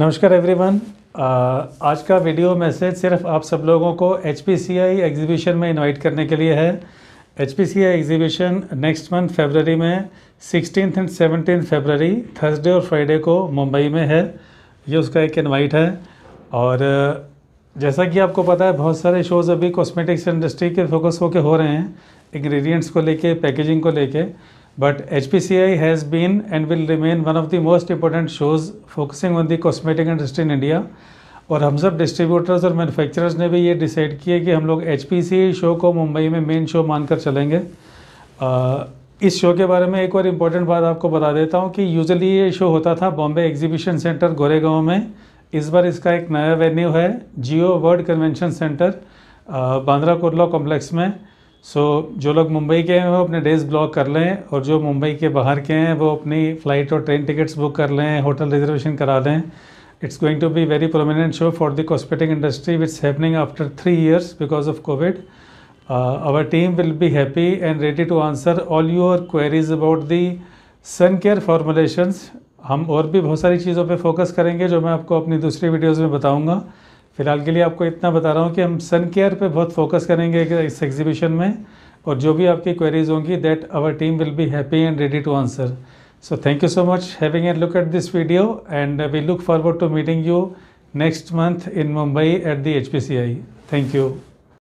नमस्कार एवरीवन आज का वीडियो मैसेज सिर्फ आप सब लोगों को एच पी में इनवाइट करने के लिए है H P exhibition next month February में sixteen and seventeen February Thursday और फ्राइडे को मुंबई में है ये उसका एक इनवाइट है और जैसा कि आपको पता है बहुत सारे शोज़ अभी कॉस्मेटिक्स इंडस्ट्री के फोकस होकर हो रहे हैं इंग्रेडिएंट्स को लेके पैकेजिंग को लेके But HPCI has been and will remain one of the most important shows focusing on the cosmetic industry in India. और हम सब डिस्ट्रीब्यूटर्स और मैन्युफैक्चरर्स ने भी ये डिसाइड किया कि हम लोग एच शो को मुंबई में मेन शो मानकर चलेंगे आ, इस शो के बारे में एक और इम्पॉर्टेंट बात आपको बता देता हूँ कि यूजली ये शो होता था बॉम्बे एग्जीबिशन सेंटर गोरेगांव में इस बार इसका एक नया वेन्यू है Jio World Convention Centre Bandra Kurla Complex में सो so, जो लोग मुंबई के हैं वो अपने डेज ब्लॉक कर लें और जो मुंबई के बाहर के हैं वो अपनी फ़्लाइट और ट्रेन टिकट्स बुक कर लें होटल रिजर्वेशन करा लें it's going to be very prominent show for the cosmetic industry which happening after three years because of Covid our team will be happy and ready to answer all your queries about the sun care formulations हम और भी बहुत सारी चीज़ों पर focus करेंगे जो मैं आपको अपनी दूसरी वीडियोज में बताऊँगा फ़िलहाल के लिए आपको इतना बता रहा हूँ कि हम सन केयर पर बहुत फोकस करेंगे इस एग्जीबिशन में और जो भी आपकी क्वेरीज होंगी that our team will be happy and ready to answer so thank you so much having a look at this video and we look forward to meeting you next month in Mumbai at the H P C I thank you